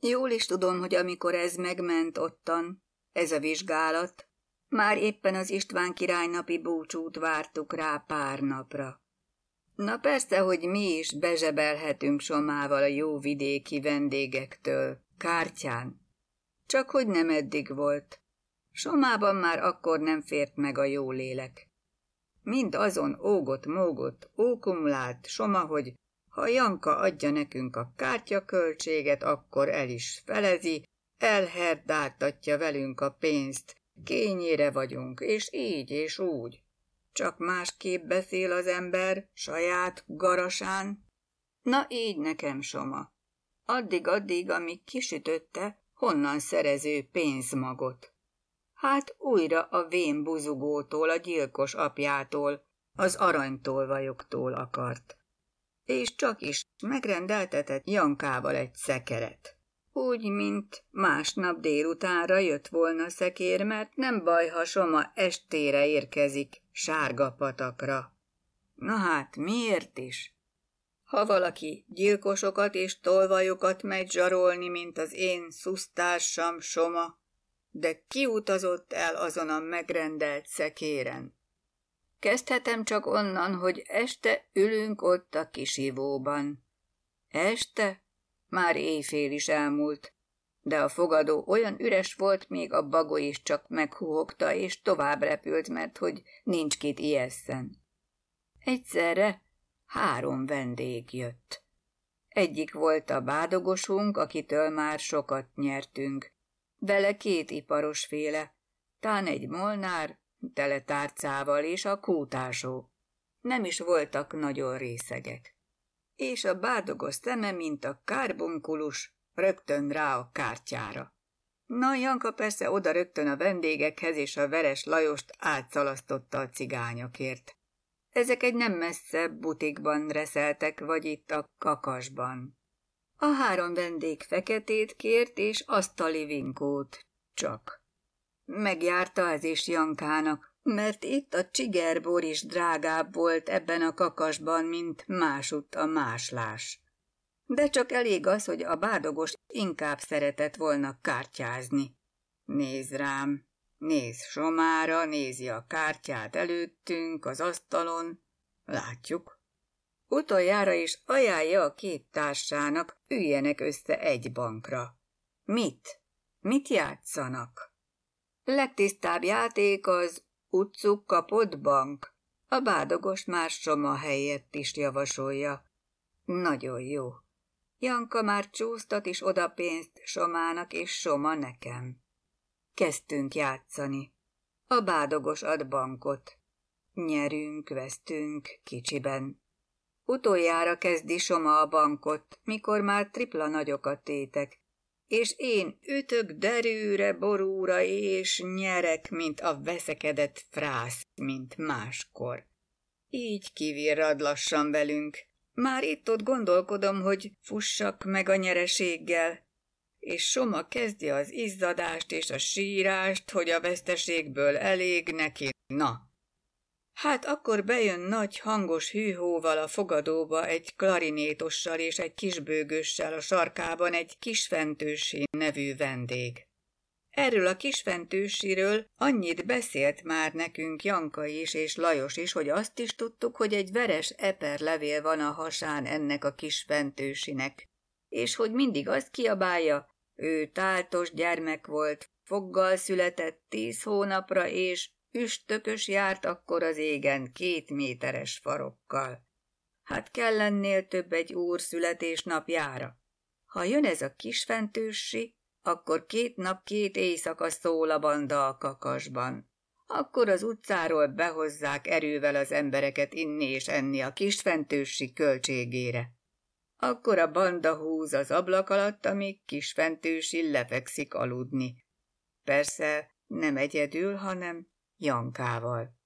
Jól is tudom, hogy amikor ez megment ottan, ez a vizsgálat, már éppen az István király napi búcsút vártuk rá pár napra. Na persze, hogy mi is bezsebelhetünk Somával a jó vidéki vendégektől, kártyán. Csak hogy nem eddig volt. Somában már akkor nem fért meg a jó lélek. Mind azon ógott-mógott, ókumulált Soma, hogy ha Janka adja nekünk a kártyaköltséget, akkor el is felezi, elherdáltatja velünk a pénzt, kényére vagyunk, és így és úgy. Csak másképp beszél az ember, saját garasán. Na így nekem, Soma. Addig-addig, amíg kisütötte, honnan szerező pénzmagot. Hát újra a vén buzugótól, a gyilkos apjától, az aranytolvajoktól akart és csak is megrendeltetett Jankával egy szekeret. Úgy, mint másnap délutánra jött volna szekér, mert nem baj, ha Soma estére érkezik sárga patakra. Na hát, miért is? Ha valaki gyilkosokat és tolvajokat megy zsarolni, mint az én szusztársam Soma, de kiutazott el azon a megrendelt szekéren. Kezdhetem csak onnan, hogy este ülünk ott a kisivóban. Este? Már éjfél is elmúlt, de a fogadó olyan üres volt, még a bagó is csak meghúhogta, és tovább repült, mert hogy nincs kit ijeszen. Egyszerre három vendég jött. Egyik volt a bádogosunk, akitől már sokat nyertünk. Vele két iparos féle, tán egy molnár, tele tárcával és a kótásó. Nem is voltak nagyon részegek. És a bárdogos szeme, mint a kárbunkulus, rögtön rá a kártyára. Na, Janka persze oda rögtön a vendégekhez és a Veres Lajost átszalasztotta a cigányokért. Ezek egy nem messze butikban reszeltek, vagy itt a kakasban. A három vendég feketét kért és asztali vinkót, csak. Megjárta az is Jankának, mert itt a csigerbor is drágább volt ebben a kakasban, mint másutt a máslás. De csak elég az, hogy a bádogos inkább szeretett volna kártyázni. Néz rám, néz Somára, nézi a kártyát előttünk, az asztalon, látjuk. Utoljára is ajánlja a két társának, üljenek össze egy bankra. Mit? Mit játszanak? Legtisztább játék az utcuk kapott bank. A bádogos már soma helyett is javasolja. Nagyon jó. Janka már csúsztat is oda pénzt Somának és Soma nekem. Kezdtünk játszani. A bádogos ad bankot. Nyerünk, vesztünk, kicsiben. Utoljára kezdi Soma a bankot, mikor már tripla nagyokat tétek, és én ütök derűre, borúra, és nyerek, mint a veszekedett frász, mint máskor. Így kivirrad lassan velünk. Már itt-ott gondolkodom, hogy fussak meg a nyereséggel, és Soma kezdje az izzadást és a sírást, hogy a veszteségből elég neki. Na, Hát akkor bejön nagy hangos hűhóval a fogadóba egy klarinétossal és egy kisbőgőssel a sarkában egy kisfentősi nevű vendég. Erről a kisfentősiről annyit beszélt már nekünk Janka is és Lajos is, hogy azt is tudtuk, hogy egy veres eperlevél van a hasán ennek a kisfentősinek, és hogy mindig azt kiabálja, ő táltos gyermek volt, foggal született tíz hónapra, és Üstökös járt akkor az égen két méteres farokkal. Hát kell lennél több egy úr születésnapjára. Ha jön ez a kisfentőssi, akkor két nap két éjszaka szól a banda a kakasban. Akkor az utcáról behozzák erővel az embereket inni és enni a kisfentőssi költségére. Akkor a banda húz az ablak alatt, amíg kisfentősi lefekszik aludni. Persze nem egyedül, hanem Jankával.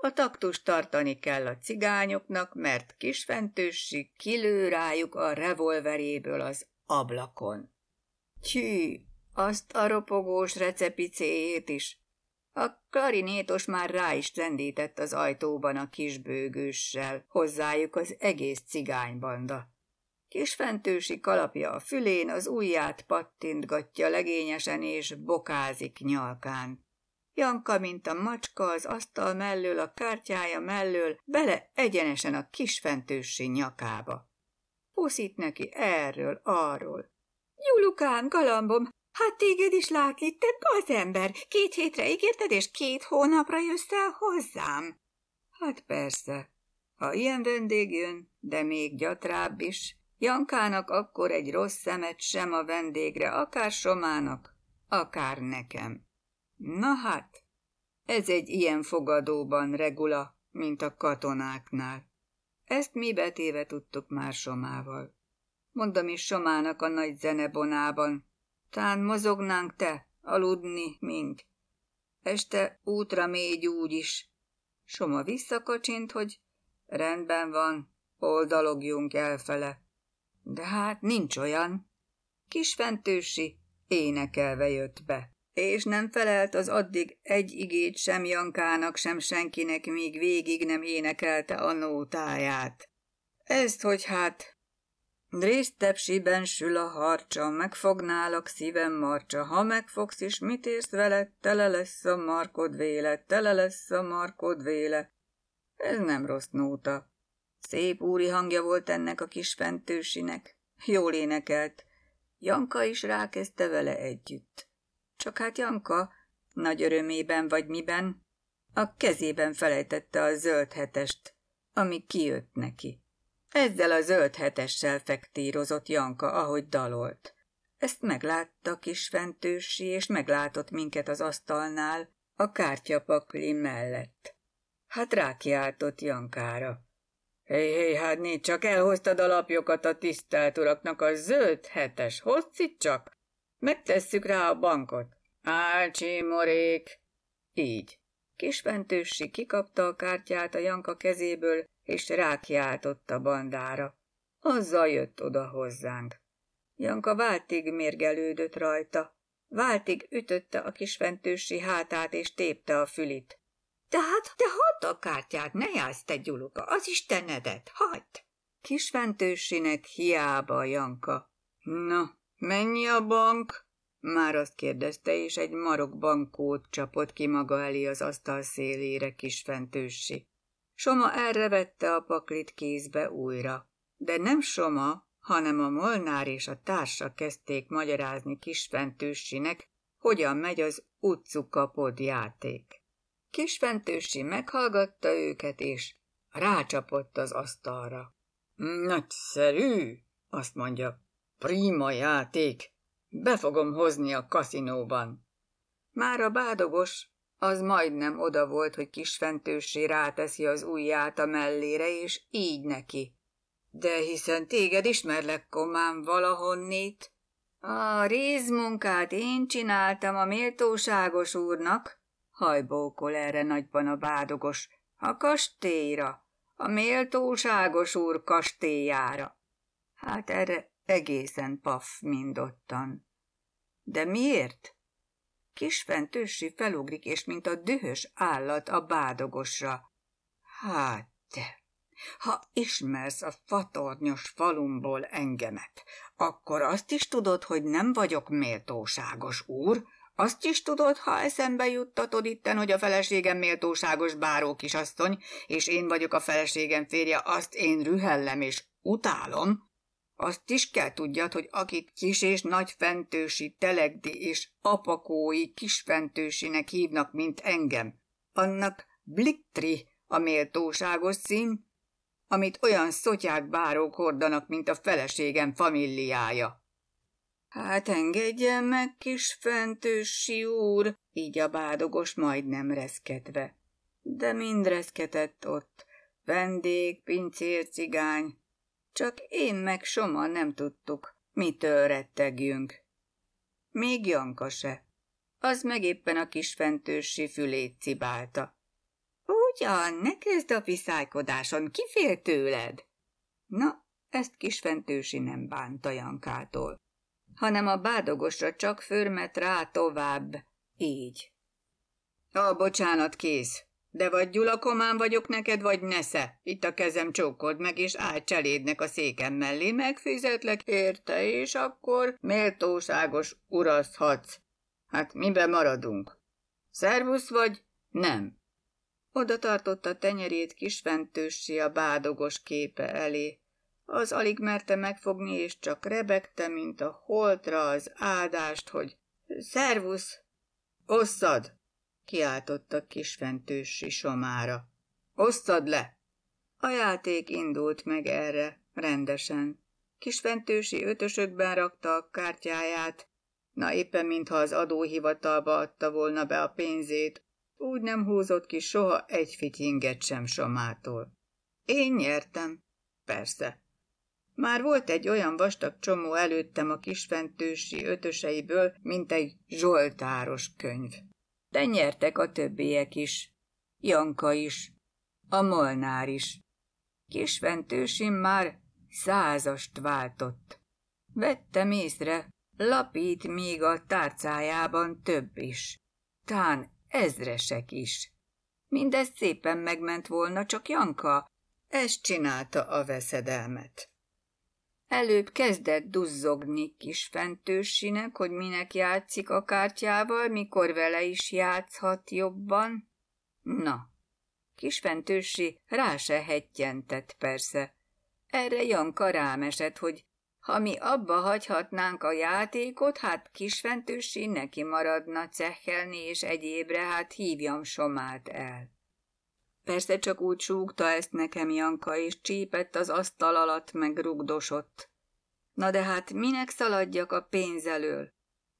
A taktus tartani kell a cigányoknak, mert kisfentősség kilő rájuk a revolveréből az ablakon. Csű, azt a ropogós recepicéjét is. A klarinétos már rá is rendített az ajtóban a kisbőgőssel, hozzájuk az egész cigánybanda. Kisfentősi kalapja a fülén, az ujját pattintgatja legényesen és bokázik nyalkán. Janka, mint a macska az asztal mellől, a kártyája mellől, bele egyenesen a kisfentőssé nyakába. Puszít neki erről, arról. Julukám, galambom, hát téged is látni, te gazember, két hétre ígérted, és két hónapra jössz el hozzám. Hát persze, ha ilyen vendég jön, de még gyatrább is, Jankának akkor egy rossz szemet sem a vendégre, akár Somának, akár nekem. Na hát, ez egy ilyen fogadóban regula, mint a katonáknál. Ezt mi betéve tudtuk már Somával. Mondom is Somának a nagy zenebonában. Tán mozognánk te, aludni mind. Este útra mégy úgy is. Soma visszakacsint, hogy rendben van, oldalogjunk elfele. De hát nincs olyan. Kis énekelve jött be és nem felelt az addig egy igét sem Jankának, sem senkinek, míg végig nem énekelte a nótáját. Ezt, hogy hát... tepsiben sül a harcsa, megfognálak szívem marcsa, ha megfogsz is, mit érsz vele, tele lesz a markod véle, tele lesz a markod véle. Ez nem rossz nóta. Szép úri hangja volt ennek a kis fentősinek. Jól énekelt. Janka is rákezdte vele együtt. Csak hát Janka, nagy örömében vagy miben, a kezében felejtette a zöld hetest, ami kijött neki. Ezzel a zöld hetessel fektírozott Janka, ahogy dalolt. Ezt meglátta kis fentősi, és meglátott minket az asztalnál, a kártyapakli mellett. Hát rákiáltott Jankára. Hé, hé, hát nincs, csak elhoztad a lapjokat a tisztelt uraknak, a zöld hetes, hozz itt csak! Megtesszük rá a bankot. morék! Így. Kismentősi kikapta a kártyát a Janka kezéből, és rákiáltott a bandára. Azzal jött oda hozzánk. Janka váltig mérgelődött rajta. Váltig ütötte a kisventősi hátát, és tépte a fülit. Tehát te hadd a kártyát, ne jársz te gyuluka, az istenedet, hagyd! Kisventősinek hiába, Janka. Na, Mennyi a bank? Már azt kérdezte, és egy marok bankót csapott ki maga elé az asztal szélére fentőssi. Soma erre vette a paklit kézbe újra. De nem Soma, hanem a Molnár és a társa kezdték magyarázni kisfentősinek, hogyan megy az utcukapod játék. Kisfentősi meghallgatta őket, és rácsapott az asztalra. Nagyszerű, azt mondja, Prima játék! Be fogom hozni a kaszinóban. Már a bádogos, az majdnem oda volt, hogy kisfentőssé ráteszi az ujját a mellére, és így neki. De hiszen téged ismerlek, komám, valahonnét. A rézmunkát én csináltam a méltóságos úrnak, hajbókol erre nagyban a bádogos, a kastélyra, a méltóságos úr kastélyára. Hát erre egészen paf mindottan. De miért? Kisfen tősi felugrik, és mint a dühös állat a bádogosra. Hát te! Ha ismersz a fatornyos falumból engemet, akkor azt is tudod, hogy nem vagyok méltóságos úr, azt is tudod, ha eszembe juttatod itten, hogy a feleségem méltóságos báró kisasszony, és én vagyok a feleségem férje, azt én rühellem és utálom, azt is kell tudjad, hogy akit kis és nagy fentősi, telegdi és apakói kisfentősinek hívnak, mint engem, annak bliktri a méltóságos szín, amit olyan szotyák bárók hordanak, mint a feleségem familiája. Hát engedjen meg, kis fentősi úr, így a bádogos majdnem reszketve. De mind reszketett ott, vendég, pincér, cigány, csak én meg Soma nem tudtuk, mitől rettegjünk. Még Janka se. Az meg éppen a fentősi fülét cibálta. Ugyan, ne kezd a piszájkodáson, kifél tőled? Na, ezt fentősi nem bánta Jankától, hanem a bádogosra csak förmet rá tovább, így. A bocsánat kész, de vagy gyulakomán vagyok neked, vagy nesze. Itt a kezem csókold meg, és állj cselédnek a székem mellé, megfizetlek érte, és akkor méltóságos uraszhatsz. Hát miben maradunk? Szervusz vagy? Nem. Oda tartotta tenyerét kisfentősi a bádogos képe elé. Az alig merte megfogni, és csak rebegte, mint a holtra az áldást, hogy szervusz, osszad! a kisfentősi somára. Osztad le! A játék indult meg erre, rendesen. Kisfentősi ötösökben rakta a kártyáját, na éppen mintha az adóhivatalba adta volna be a pénzét, úgy nem húzott ki soha egy fityinget sem somától. Én nyertem. Persze. Már volt egy olyan vastag csomó előttem a kisfentősi ötöseiből, mint egy zsoltáros könyv de nyertek a többiek is. Janka is, a Molnár is. Kisventősim már százast váltott. Vettem észre, lapít még a tárcájában több is. Tán ezresek is. Mindez szépen megment volna, csak Janka, ez csinálta a veszedelmet. Előbb kezdett duzzogni kis fentősinek, hogy minek játszik a kártyával, mikor vele is játszhat jobban. Na, kis fentősi rá se hettyentett persze. Erre Janka rám esett, hogy ha mi abba hagyhatnánk a játékot, hát kisfentősi neki maradna cehelni és egyébre, hát hívjam Somát el. Persze csak úgy súgta ezt nekem Janka, és csípett az asztal alatt, meg rugdosott. Na de hát minek szaladjak a pénz elől?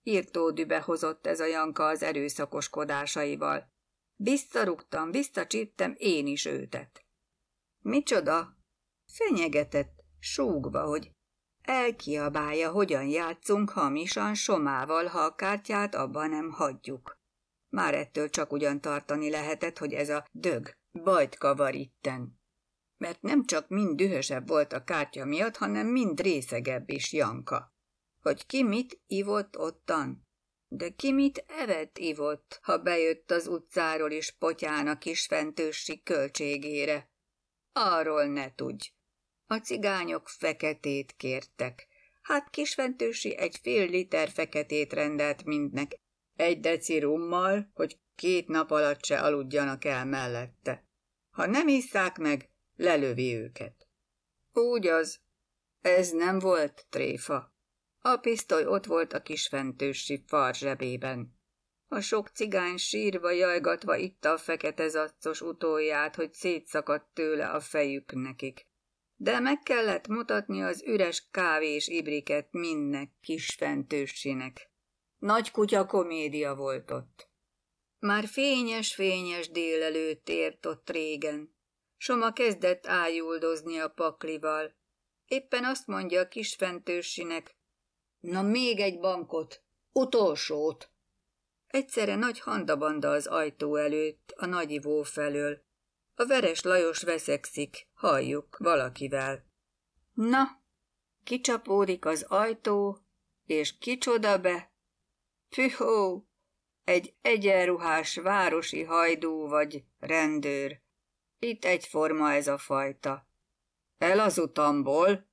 Írtódübe hozott ez a Janka az erőszakoskodásaival. Visszarugtam, visszacsíptem én is őtet. Micsoda? Fenyegetett, súgva, hogy elkiabálja, hogyan játszunk hamisan somával, ha a kártyát abban nem hagyjuk. Már ettől csak ugyan tartani lehetett, hogy ez a dög Bajt kavar itten, mert nem csak mind dühösebb volt a kártya miatt, hanem mind részegebb is Janka. Hogy ki mit ivott ottan, de ki mit evett ivott, ha bejött az utcáról is potyán kis fentősi költségére. Arról ne tudj. A cigányok feketét kértek. Hát kisventősi egy fél liter feketét rendelt mindnek. Egy deci rummal, hogy két nap alatt se aludjanak el mellette. Ha nem isszák meg, lelövi őket. Úgy az. Ez nem volt tréfa. A pisztoly ott volt a kisfentősi far zsebében. A sok cigány sírva jajgatva itta a fekete zaccos utolját, hogy szétszakadt tőle a fejük nekik. De meg kellett mutatni az üres kávés ibriket minden kisfentősinek. Nagy kutya komédia volt ott. Már fényes-fényes délelőtt ért ott régen. Soma kezdett ájuldozni a paklival. Éppen azt mondja a kis fentősinek, na még egy bankot, utolsót. Egyszerre nagy handabanda az ajtó előtt, a nagyivó felől. A veres Lajos veszekszik, halljuk valakivel. Na, kicsapódik az ajtó, és kicsoda be? Pühó, egy egyenruhás városi hajdú vagy rendőr. Itt egyforma ez a fajta. El az utamból!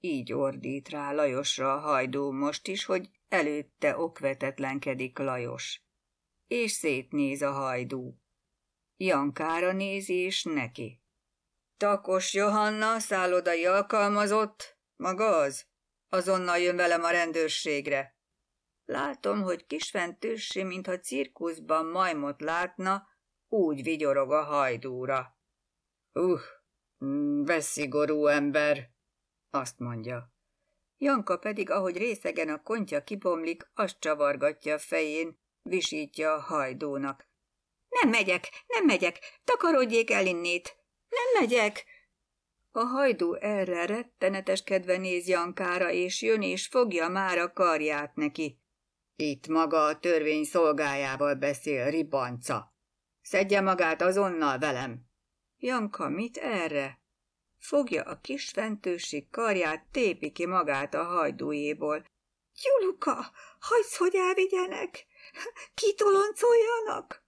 Így ordít rá Lajosra a hajdú most is, hogy előtte okvetetlenkedik Lajos. És szétnéz a hajdú. Jankára nézi és neki. Takos Johanna, szállodai alkalmazott, maga az? Azonnal jön velem a rendőrségre. Látom, hogy kisfen tüssi, mintha cirkuszban majmot látna, úgy vigyorog a hajdúra. Uh, veszigorú ember, azt mondja. Janka pedig, ahogy részegen a kontya kibomlik, azt csavargatja a fején, visítja a hajdónak. Nem megyek, nem megyek, takarodjék el innét, nem megyek! A hajdú erre kedve néz Jankára, és jön és fogja már a karját neki. Itt maga a törvény szolgájával beszél, ribanca. Szedje magát azonnal velem. Janka mit erre? Fogja a kis fentőség karját, tépi ki magát a hajdújéból. Gyuluka, hagysz, hogy elvigyenek? Kitoloncoljanak?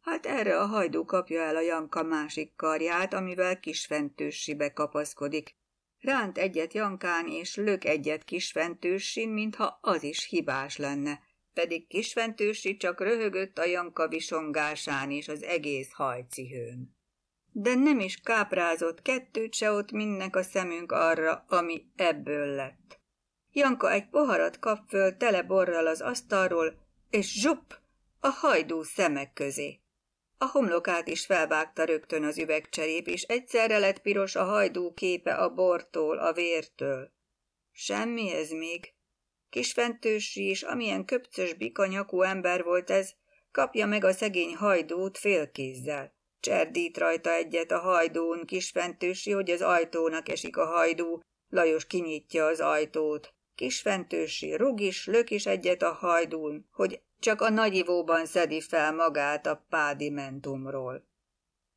Hát erre a hajdú kapja el a Janka másik karját, amivel kisfentősibe kapaszkodik. Ránt egyet Jankán, és lök egyet kisfentősin, mintha az is hibás lenne pedig kisventősi csak röhögött a Janka visongásán és az egész hajcihőn. De nem is káprázott kettőt se ott mindnek a szemünk arra, ami ebből lett. Janka egy poharat kap föl tele borral az asztalról, és zsupp, a hajdú szemek közé. A homlokát is felvágta rögtön az üvegcserép, és egyszerre lett piros a hajdú képe a bortól, a vértől. Semmi ez még, Kisfentősi és amilyen köpcös bikanyakú ember volt ez, kapja meg a szegény hajdót félkézzel. Cserdít rajta egyet a hajdón, kisfentősi, hogy az ajtónak esik a hajdó, Lajos kinyitja az ajtót. Kisfentősi rug is, lök is egyet a hajdún, hogy csak a nagyivóban szedi fel magát a pádimentumról.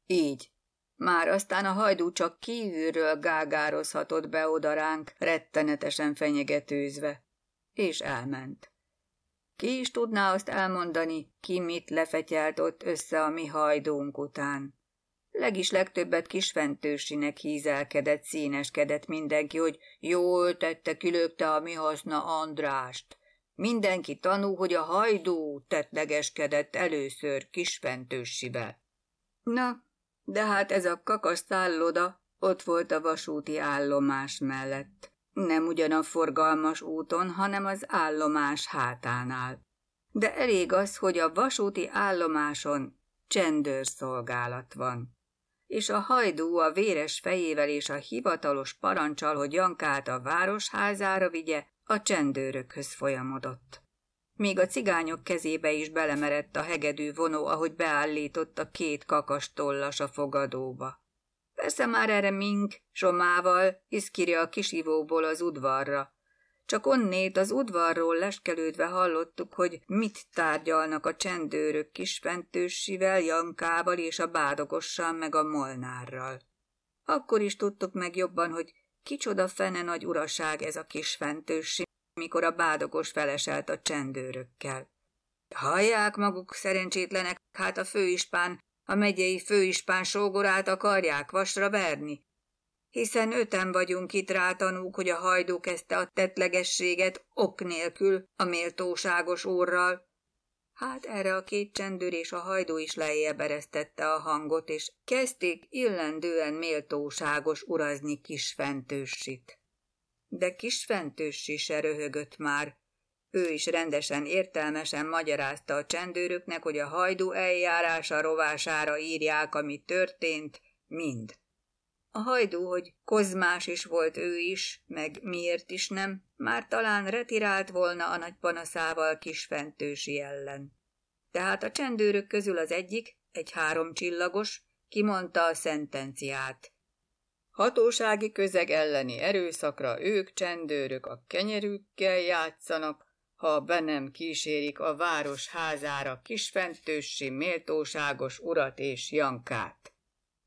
Így. Már aztán a hajdú csak kívülről gágározhatott be oda ránk, rettenetesen fenyegetőzve és elment. Ki is tudná azt elmondani, ki mit lefetyelt ott össze a mi hajdónk után. Legis legtöbbet kisfentősinek hízelkedett, színeskedett mindenki, hogy jól tette, kilőpte a mi haszna Andrást. Mindenki tanú, hogy a hajdó tetlegeskedett először kisfentősibe. Na, de hát ez a kakasztálloda ott volt a vasúti állomás mellett. Nem ugyan a forgalmas úton, hanem az állomás hátánál. De elég az, hogy a vasúti állomáson csendőrszolgálat van. És a hajdú a véres fejével és a hivatalos parancsal, hogy Jankát a városházára vigye, a csendőrökhöz folyamodott. Még a cigányok kezébe is belemerett a hegedű vonó, ahogy beállított a két kakastollas a fogadóba. Persze már erre mink, Zsomával, iszkirja a kisivóból az udvarra. Csak onnét az udvarról leskelődve hallottuk, hogy mit tárgyalnak a csendőrök kisfentősivel, Jankával és a bádogossal meg a Molnárral. Akkor is tudtuk meg jobban, hogy kicsoda fene nagy uraság ez a kisfentősi, mikor a bádogos feleselt a csendőrökkel. Hallják maguk szerencsétlenek, hát a főispán a megyei főispán sógorát akarják vasra verni, hiszen öten vagyunk itt rátanúk, hogy a hajdú kezdte a tetlegességet ok nélkül a méltóságos úrral. Hát erre a két csendőr a hajdú is lejjebb eresztette a hangot, és kezdték illendően méltóságos urazni kisfentőssit. De kisfentőssi se röhögött már, ő is rendesen, értelmesen magyarázta a csendőröknek, hogy a hajdu eljárása rovására írják, ami történt, mind. A hajdú, hogy kozmás is volt ő is, meg miért is nem, már talán retirált volna a nagy panaszával kisfentősi ellen. Tehát a csendőrök közül az egyik, egy háromcsillagos, kimondta a szentenciát. Hatósági közeg elleni erőszakra ők csendőrök a kenyerükkel játszanak, ha be nem kísérik a város házára kisfentősi méltóságos urat és Jankát.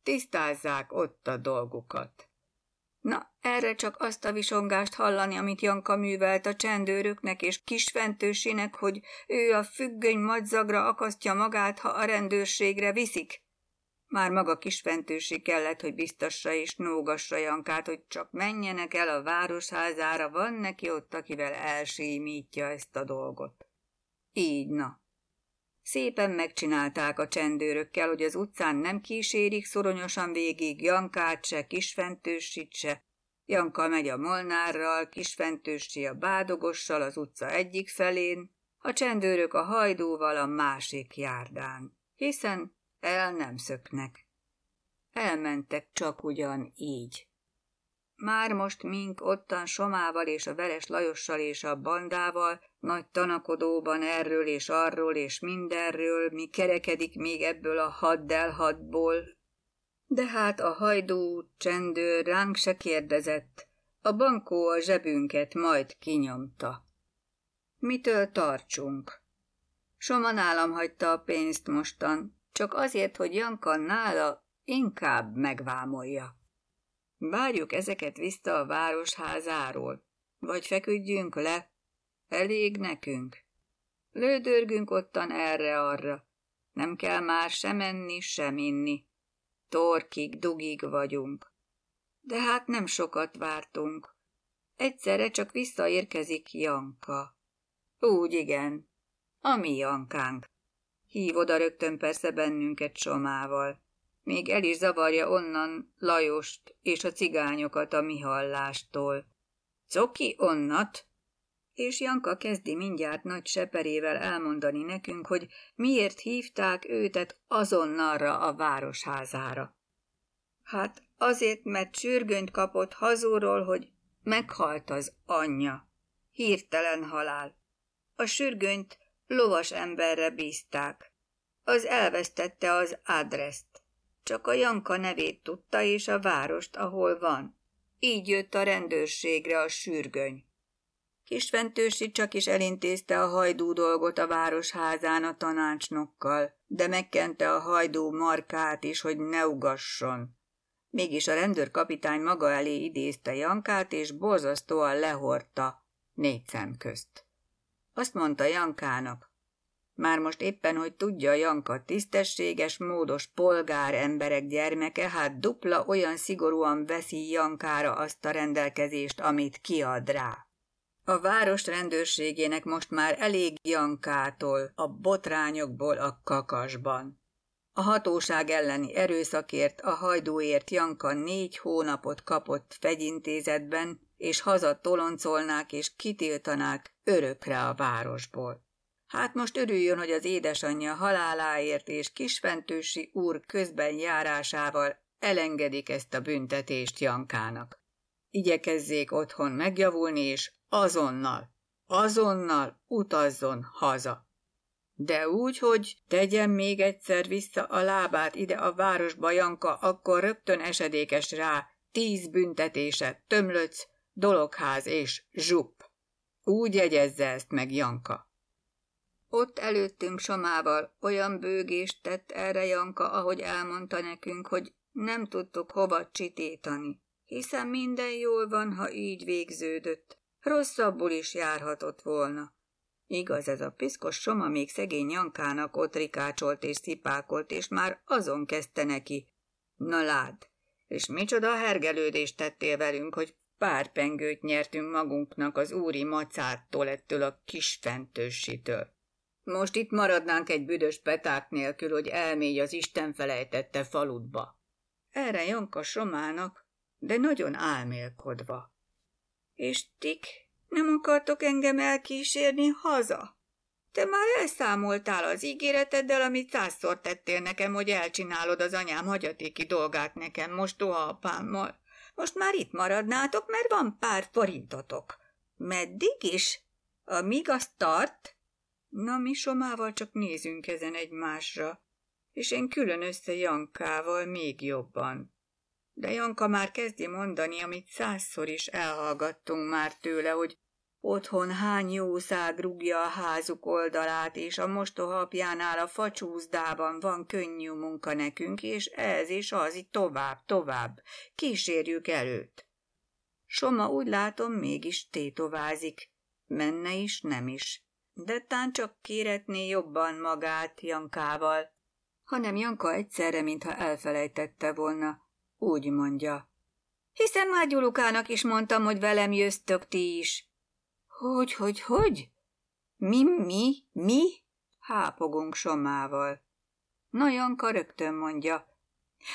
Tisztázzák ott a dolgukat. Na, erre csak azt a visongást hallani, amit Janka művelt a csendőröknek és kisfentősinek, hogy ő a függöny madzagra akasztja magát, ha a rendőrségre viszik. Már maga kisfentősi kellett, hogy biztassa és nógassa Jankát, hogy csak menjenek el a városházára, van neki ott, akivel elsímítja ezt a dolgot. Így na. Szépen megcsinálták a csendőrökkel, hogy az utcán nem kísérik szoronyosan végig Jankát se, kisfentősit se. Janka megy a Molnárral, kisfentősi a bádogossal az utca egyik felén, a csendőrök a hajdóval a másik járdán. Hiszen el nem szöknek. Elmentek csak ugyan így. Már most mink ottan Somával és a Veres Lajossal és a bandával, nagy tanakodóban erről és arról és mindenről, mi kerekedik még ebből a haddel hadból. De hát a hajdú, csendőr ránk se kérdezett, a bankó a zsebünket majd kinyomta. Mitől tartsunk? Soma nálam hagyta a pénzt mostan, csak azért, hogy Janka nála inkább megvámolja. Várjuk ezeket vissza a városházáról, vagy feküdjünk le, elég nekünk. Lődörgünk ottan erre-arra, nem kell már sem enni, sem inni. Torkig, dugig vagyunk. De hát nem sokat vártunk. Egyszerre csak visszaérkezik Janka. Úgy igen, a mi Jankánk. Hív oda rögtön persze bennünket Somával. Még el is zavarja onnan Lajost és a cigányokat a mi hallástól. Coki onnat! És Janka kezdi mindjárt nagy seperével elmondani nekünk, hogy miért hívták őtet azonnalra a városházára. Hát azért, mert sürgönyt kapott hazúról, hogy meghalt az anyja. Hirtelen halál. A sürgönyt lovas emberre bízták. Az elvesztette az adreszt. Csak a Janka nevét tudta és a várost, ahol van. Így jött a rendőrségre a sürgöny. Kisventősi csak is elintézte a hajdú dolgot a városházán a tanácsnokkal, de megkente a hajdú markát is, hogy ne ugasson. Mégis a rendőrkapitány maga elé idézte Jankát, és borzasztóan lehordta négy szem közt. Azt mondta Jankának. Már most éppen, hogy tudja Janka, tisztességes, módos polgár emberek gyermeke, hát dupla olyan szigorúan veszi Jankára azt a rendelkezést, amit kiad rá. A város rendőrségének most már elég Jankától, a botrányokból a kakasban. A hatóság elleni erőszakért, a hajdóért Janka négy hónapot kapott fegyintézetben, és hazatoloncolnák és kitiltanák örökre a városból. Hát most örüljön, hogy az édesanyja haláláért és kisfentősi úr közben járásával elengedik ezt a büntetést Jankának. Igyekezzék otthon megjavulni, és azonnal, azonnal utazzon haza. De úgy, hogy tegyen még egyszer vissza a lábát ide a városba, Janka, akkor rögtön esedékes rá, tíz büntetése, tömlöc, dologház és zsup. Úgy jegyezze ezt meg Janka. Ott előttünk Somával olyan bőgést tett erre Janka, ahogy elmondta nekünk, hogy nem tudtuk hova csitítani, hiszen minden jól van, ha így végződött. Rosszabbul is járhatott volna. Igaz, ez a piszkos Soma még szegény Jankának ott rikácsolt és szipákolt, és már azon kezdte neki. Na lád, és micsoda hergelődést tettél velünk, hogy Pár pengőt nyertünk magunknak az úri macártól ettől a kis fentősitől. Most itt maradnánk egy büdös peták nélkül, hogy elmégy az Isten felejtette faludba. Erre Janka Somának, de nagyon álmélkodva. És tik, nem akartok engem elkísérni haza? Te már elszámoltál az ígéreteddel, amit százszor tettél nekem, hogy elcsinálod az anyám hagyatéki dolgát nekem most apámmal. Most már itt maradnátok, mert van pár forintotok. Meddig is? Amíg azt tart? Na, mi Somával csak nézünk ezen egymásra, és én külön össze Jankával még jobban. De Janka már kezdi mondani, amit százszor is elhallgattunk már tőle, hogy Otthon hány jószág rúgja a házuk oldalát, és a mostohapjánál a facsúzdában van könnyű munka nekünk, és ez és az itt tovább, tovább. Kísérjük előtt. Soma úgy látom mégis tétovázik. Menne is, nem is. De tán csak kéretné jobban magát Jankával. Hanem Janka egyszerre, mintha elfelejtette volna. Úgy mondja. Hiszen már Gyulukának is mondtam, hogy velem jöztök ti is. Hogy, hogy, hogy? Mi, mi, mi? Hápogunk somával. Nagyon rögtön mondja.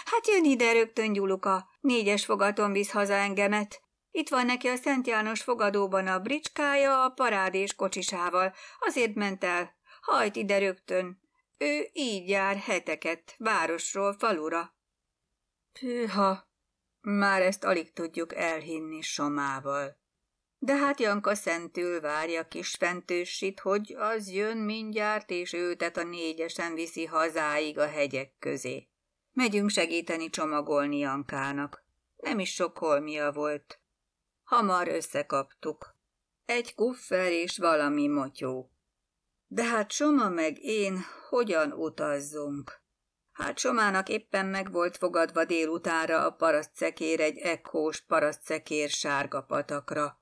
Hát jön ide rögtön, Gyuluka, négyes fogaton visz haza engemet. Itt van neki a Szent János fogadóban a bricskája a parádés kocsisával, azért ment el. Hajt ide rögtön. Ő így jár heteket, városról falura. Püha, már ezt alig tudjuk elhinni somával. De hát Janka szentül várja kis fentősit, hogy az jön mindjárt, és őtet a négyesen viszi hazáig a hegyek közé. Megyünk segíteni csomagolni Jankának. Nem is sok holmia volt. Hamar összekaptuk. Egy kuffer és valami motyó. De hát Soma meg én hogyan utazzunk? Hát Somának éppen meg volt fogadva délutára a parasztszekér egy ekkós parasztszekér sárga patakra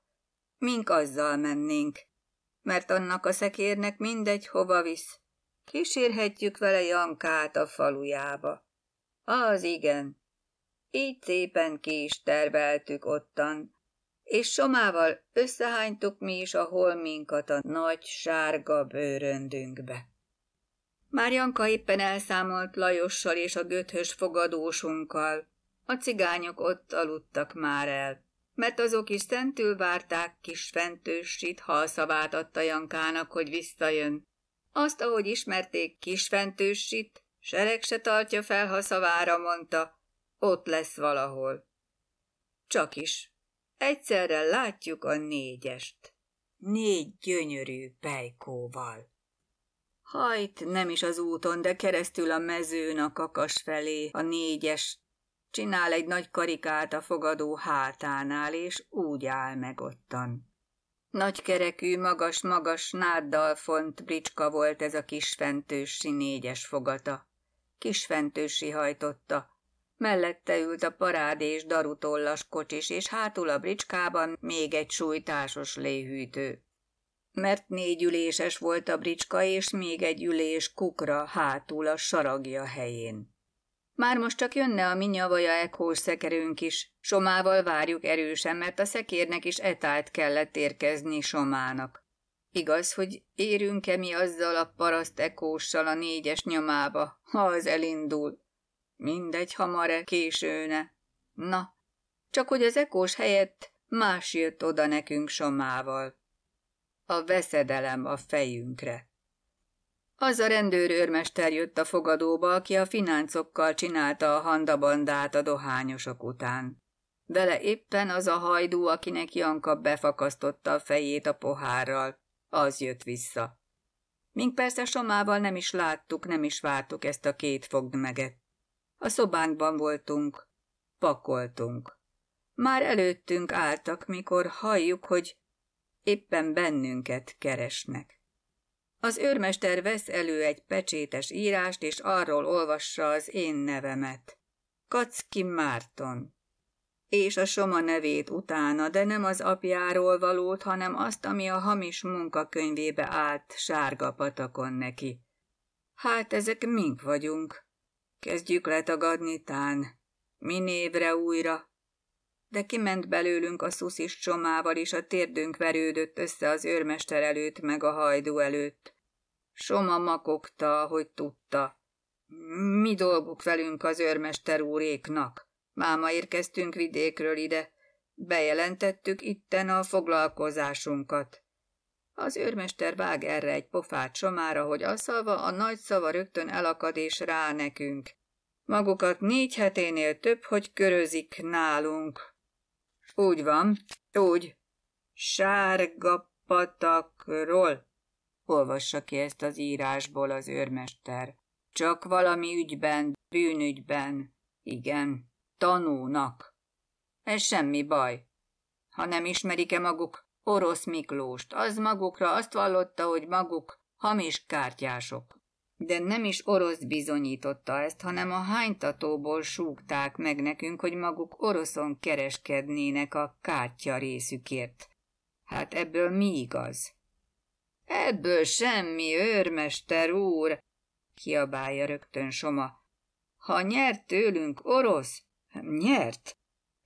mink azzal mennénk, mert annak a szekérnek mindegy, hova visz. Kísérhetjük vele Jankát a falujába. Az igen. Így szépen ki is terveltük ottan, és somával összehánytuk mi is a holminkat a nagy sárga bőröndünkbe. Már Janka éppen elszámolt Lajossal és a göthös fogadósunkkal. A cigányok ott aludtak már el mert azok is szentül várták kis fentősit szavát adta Jankának, hogy visszajön. Azt, ahogy ismerték kis fentősit, sereg se tartja fel, ha szavára mondta, ott lesz valahol. Csak is, egyszerre látjuk a négyest. Négy gyönyörű pejkóval. Hajt nem is az úton, de keresztül a mezőn a kakas felé a négyes Csinál egy nagy karikát a fogadó hátánál, és úgy áll meg ottan. Nagy kerekű, magas-magas, náddal font bricska volt ez a kisfentősi négyes fogata. Kisfentősi hajtotta. Mellette ült a parád és darutollas kocsis, és hátul a bricskában még egy súlytásos léhűtő. Mert négy üléses volt a bricska, és még egy ülés kukra hátul a saragja helyén. Már most csak jönne a mi nyavaja ekós szekerünk is. Somával várjuk erősen, mert a szekérnek is etált kellett érkezni Somának. Igaz, hogy érünk-e mi azzal a paraszt ekóssal a négyes nyomába, ha az elindul? Mindegy, hamar-e későne. Na, csak hogy az ekós helyett más jött oda nekünk Somával. A veszedelem a fejünkre. Az a rendőrőrmester jött a fogadóba, aki a fináncokkal csinálta a handabandát a dohányosok után. Vele éppen az a hajdú, akinek Janka befakasztotta a fejét a pohárral, az jött vissza. Mink persze Somával nem is láttuk, nem is vártuk ezt a két fogd meget. A szobánkban voltunk, pakoltunk. Már előttünk álltak, mikor halljuk, hogy éppen bennünket keresnek. Az őrmester vesz elő egy pecsétes írást, és arról olvassa az én nevemet. Kacki Márton. És a Soma nevét utána, de nem az apjáról valót, hanem azt, ami a hamis munkakönyvébe állt sárga patakon neki. Hát ezek mink vagyunk. Kezdjük letagadni tán. Minévre újra? de kiment belőlünk a szuszis csomával, és a térdünk verődött össze az őrmester előtt meg a hajdú előtt. Soma makogta, ahogy tudta. Mi dolguk velünk az őrmester úréknak? Máma érkeztünk vidékről ide. Bejelentettük itten a foglalkozásunkat. Az őrmester vág erre egy pofát somára, hogy a szava, a nagy szava rögtön elakad és rá nekünk. Magukat négy heténél több, hogy körözik nálunk, úgy van, úgy. Sárga patakról. Olvassa ki ezt az írásból az őrmester. Csak valami ügyben, bűnügyben. Igen, tanúnak. Ez semmi baj. Ha nem ismerik-e maguk orosz Miklóst, az magukra azt vallotta, hogy maguk hamis kártyások de nem is orosz bizonyította ezt, hanem a hánytatóból súgták meg nekünk, hogy maguk oroszon kereskednének a kártya részükért. Hát ebből mi igaz? Ebből semmi, őrmester úr, kiabálja rögtön Soma. Ha nyert tőlünk orosz, nyert.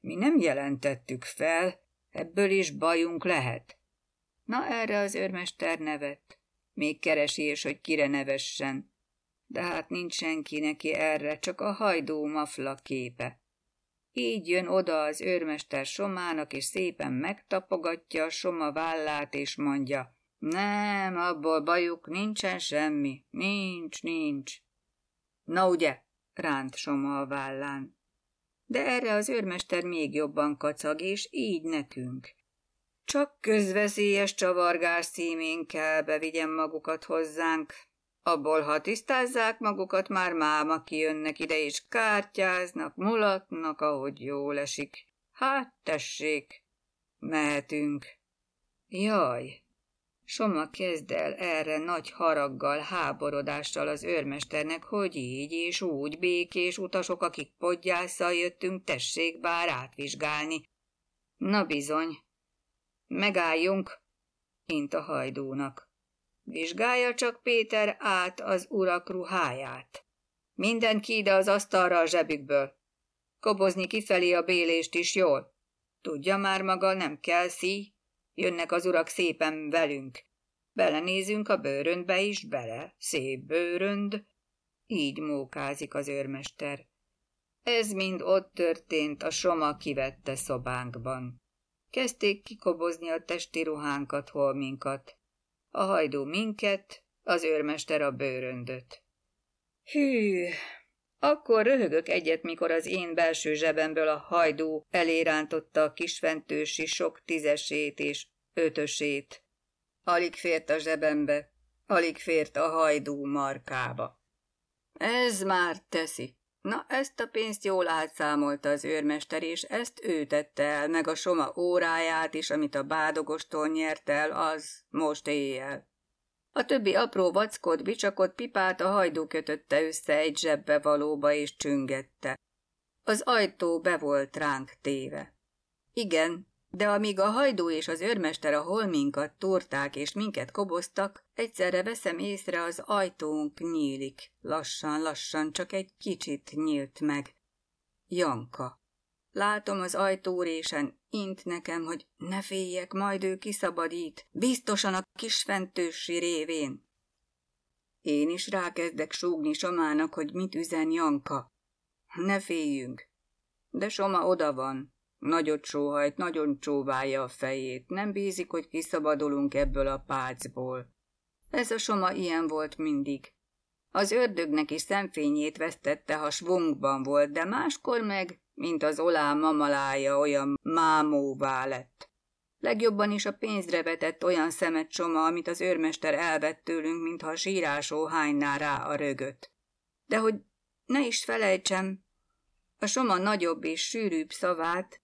Mi nem jelentettük fel, ebből is bajunk lehet. Na erre az őrmester nevet. Még keresi és hogy kire nevessen. De hát nincs senki neki erre, csak a hajdó mafla képe. Így jön oda az őrmester Somának, és szépen megtapogatja a Soma vállát, és mondja, nem, abból bajuk nincsen semmi, nincs, nincs. Na ugye, ránt Soma a vállán. De erre az őrmester még jobban kacag, és így nekünk. Csak közveszélyes csavargás címén kell bevigyem magukat hozzánk. Abból, ha tisztázzák magukat, már máma kijönnek ide és kártyáznak, mulatnak, ahogy jól esik. Hát, tessék, mehetünk. Jaj! Soma kezd el erre nagy haraggal, háborodással az őrmesternek, hogy így és úgy békés utasok, akik podgyásszal jöttünk, tessék bár átvizsgálni. Na bizony, Megálljunk, mint a hajdúnak. Vizsgálja csak Péter át az urak ruháját. Minden ide az asztalra a zsebükből. Kobozni kifelé a bélést is jól. Tudja már maga, nem kell szí. Jönnek az urak szépen velünk. Belenézünk a bőröndbe is, bele, szép bőrönd. Így mókázik az őrmester. Ez mind ott történt a Soma kivette szobánkban. Kezdték kikobozni a testi ruhánkat, holminkat. A hajdú minket, az őrmester a bőröndöt. Hű, akkor röhögök egyet, mikor az én belső zsebemből a hajdú elérántotta a kisventősi sok tízesét és ötösét. Alig fért a zsebembe, alig fért a hajdú markába. Ez már teszi. Na, ezt a pénzt jól átszámolta az őrmester, és ezt ő tette el, meg a soma óráját is, amit a bádogostól nyert el, az most éjjel. A többi apró vackot, bicsakot, pipát a hajdú kötötte össze egy zsebbe valóba, és csüngette. Az ajtó be volt ránk téve. Igen, de amíg a hajdú és az őrmester a holminkat túrták és minket koboztak, egyszerre veszem észre az ajtónk nyílik. Lassan-lassan csak egy kicsit nyílt meg. Janka. Látom az ajtórésen, int nekem, hogy ne féljek, majd ő kiszabadít, biztosan a kisfentősi révén. Én is rákezdek súgni Somának, hogy mit üzen Janka. Ne féljünk. De Soma oda van, Nagyot sóhajt, nagyon csóválja a fejét, nem bízik, hogy kiszabadulunk ebből a pácból. Ez a soma ilyen volt mindig. Az ördögnek is szemfényét vesztette, ha svunkban volt, de máskor meg, mint az olá mamalája, olyan mámóvá lett. Legjobban is a pénzre vetett olyan szemet soma, amit az őrmester elvett tőlünk, mintha a sírásó óhányná rá a rögöt. De hogy ne is felejtsem, a soma nagyobb és sűrűbb szavát,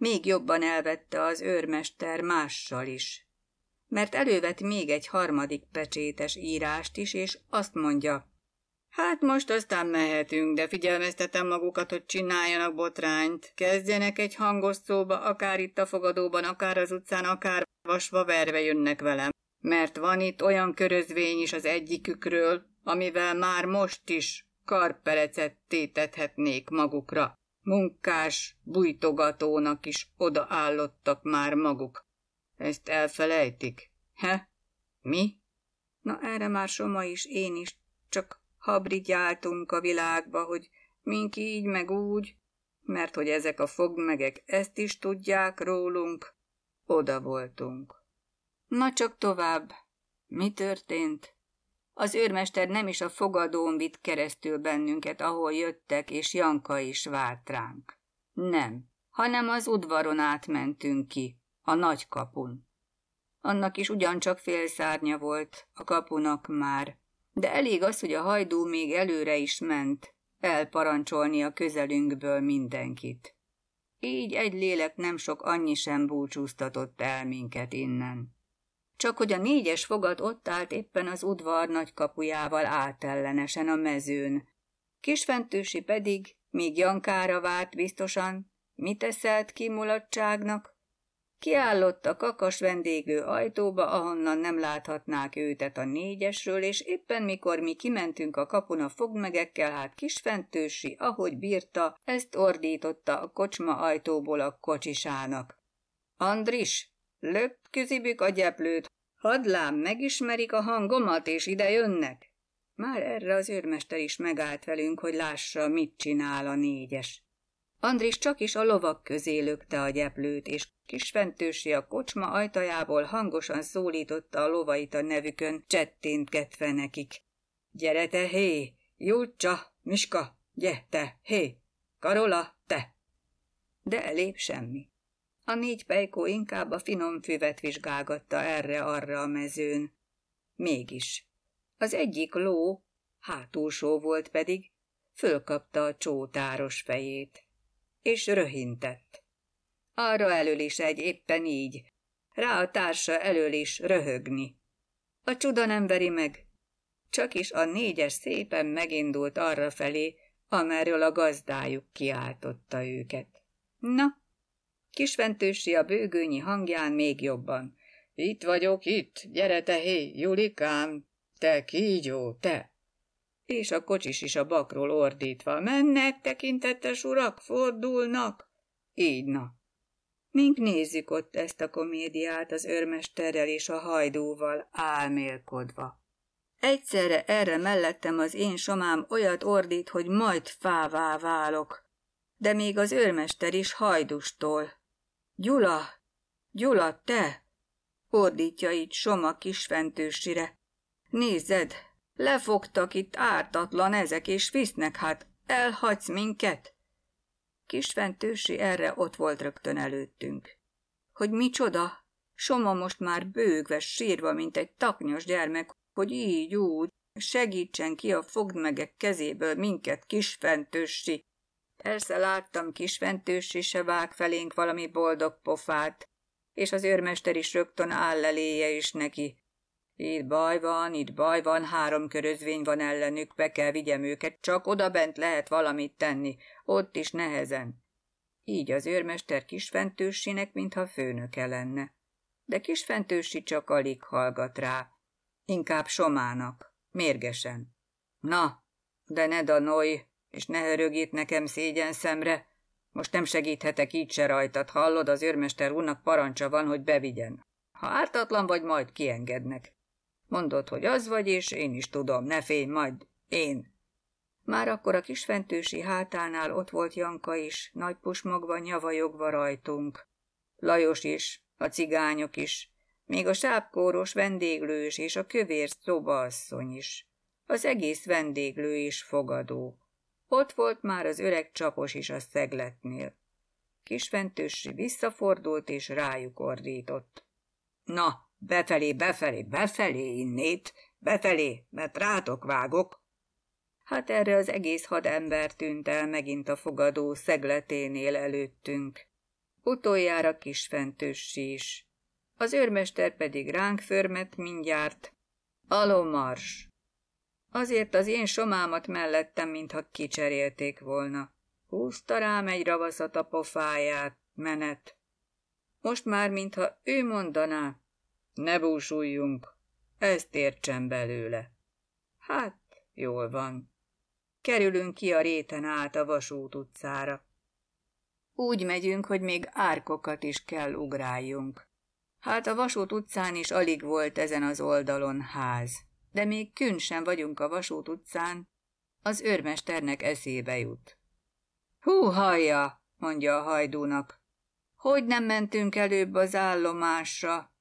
még jobban elvette az őrmester mással is. Mert elővet még egy harmadik pecsétes írást is, és azt mondja, Hát most aztán mehetünk, de figyelmeztetem magukat, hogy csináljanak botrányt. Kezdjenek egy hangos szóba, akár itt a fogadóban, akár az utcán, akár vasva verve jönnek velem. Mert van itt olyan körözvény is az egyikükről, amivel már most is karperecet tétethetnék magukra munkás bújtogatónak is odaállottak már maguk. Ezt elfelejtik? He? Mi? Na erre már Soma is én is, csak habrigyáltunk a világba, hogy mink így meg úgy, mert hogy ezek a fogmegek ezt is tudják rólunk, oda voltunk. Na csak tovább, mi történt? Az őrmester nem is a fogadón vitt keresztül bennünket, ahol jöttek, és Janka is várt ránk. Nem, hanem az udvaron átmentünk ki, a nagy kapun. Annak is ugyancsak fél szárnya volt, a kapunak már, de elég az, hogy a hajdú még előre is ment, elparancsolni a közelünkből mindenkit. Így egy lélek nem sok annyi sem búcsúztatott el minket innen csak hogy a négyes fogat ott állt éppen az udvar nagy kapujával átellenesen a mezőn. Kisfentősi pedig, míg Jankára várt biztosan, mit eszelt ki mulatságnak? Kiállott a kakas vendégő ajtóba, ahonnan nem láthatnák őtet a négyesről, és éppen mikor mi kimentünk a kapuna fogmegekkel, hát kisfentősi, ahogy bírta, ezt ordította a kocsma ajtóból a kocsisának. Andris, Löp a gyeplőt, hadlám megismerik a hangomat, és ide jönnek. Már erre az őrmester is megállt velünk, hogy lássa, mit csinál a négyes. Andris csak is a lovak közé lökte a gyeplőt, és kis fentősi a kocsma ajtajából hangosan szólította a lovait a nevükön, csettintgetve nekik. Gyere te, hé! Júcsa, Miska, gyere te, hé! Karola, te! De elép semmi. A négy pejkó inkább a finom füvet vizsgálgatta erre-arra a mezőn. Mégis. Az egyik ló, hátulsó volt pedig, fölkapta a csótáros fejét. És röhintett. Arra elől is egy éppen így, rá a társa elől is röhögni. A csuda nem veri meg. Csak is a négyes szépen megindult arra felé, amerről a gazdájuk kiáltotta őket. Na, Kisventősi a bőgőnyi hangján még jobban. Itt vagyok, itt, gyere te hé, Julikám, te kígyó, te! És a kocsis is a bakról ordítva, mennek, tekintetes urak, fordulnak! Így na. Mink nézzük ott ezt a komédiát az örmesterrel és a hajdúval álmélkodva. Egyszerre erre mellettem az én somám olyat ordít, hogy majd fává válok, de még az őrmester is hajdustól. Gyula! Gyula, te! Ordítja így Soma kisfentősire. Nézed, lefogtak itt ártatlan ezek, és visznek hát, elhagysz minket? Kisfentősi erre ott volt rögtön előttünk. Hogy micsoda? Soma most már bőgve, sírva, mint egy taknyos gyermek, hogy így úgy, segítsen ki a fogd megek kezéből minket, kisfentősi. Persze láttam kisventős se vág felénk valami boldog pofát, és az őrmester is rögtön áll eléje is neki. Itt baj van, itt baj van, három körözvény van ellenük, be kell vigyem őket, csak odabent lehet valamit tenni, ott is nehezen. Így az őrmester kisfentősinek, mintha főnöke lenne. De kisfentősi csak alig hallgat rá. Inkább somának, mérgesen. Na, de ne danolj, és ne hörög itt nekem szégyen szemre. Most nem segíthetek így se rajtad, hallod, az őrmester úrnak parancsa van, hogy bevigyen. Ha ártatlan vagy, majd kiengednek. Mondod, hogy az vagy, és én is tudom, ne félj, majd én. Már akkor a kisfentősi hátánál ott volt Janka is, nagy pusmogva, nyavajogva rajtunk. Lajos is, a cigányok is, még a sápkóros vendéglős és a kövér szobaasszony is. Az egész vendéglő is fogadó. Ott volt már az öreg csapos is a szegletnél. Kisventősi visszafordult és rájuk ordított. Na, befelé, befelé, befelé innét, befelé, mert rátok vágok. Hát erre az egész hadember tűnt el megint a fogadó szegleténél előttünk. Utoljára kisventősi is. Az őrmester pedig ránk förmet mindjárt. Alomars! Azért az én somámat mellettem, mintha kicserélték volna. Húzta rám egy ravaszat a pofáját, menet. Most már, mintha ő mondaná, ne búsuljunk, ezt értsen belőle. Hát, jól van. Kerülünk ki a réten át a vasút utcára. Úgy megyünk, hogy még árkokat is kell ugráljunk. Hát a vasút utcán is alig volt ezen az oldalon ház de még kün sem vagyunk a Vasút utcán, az őrmesternek eszébe jut. Hú, hallja, mondja a hajdúnak. Hogy nem mentünk előbb az állomásra?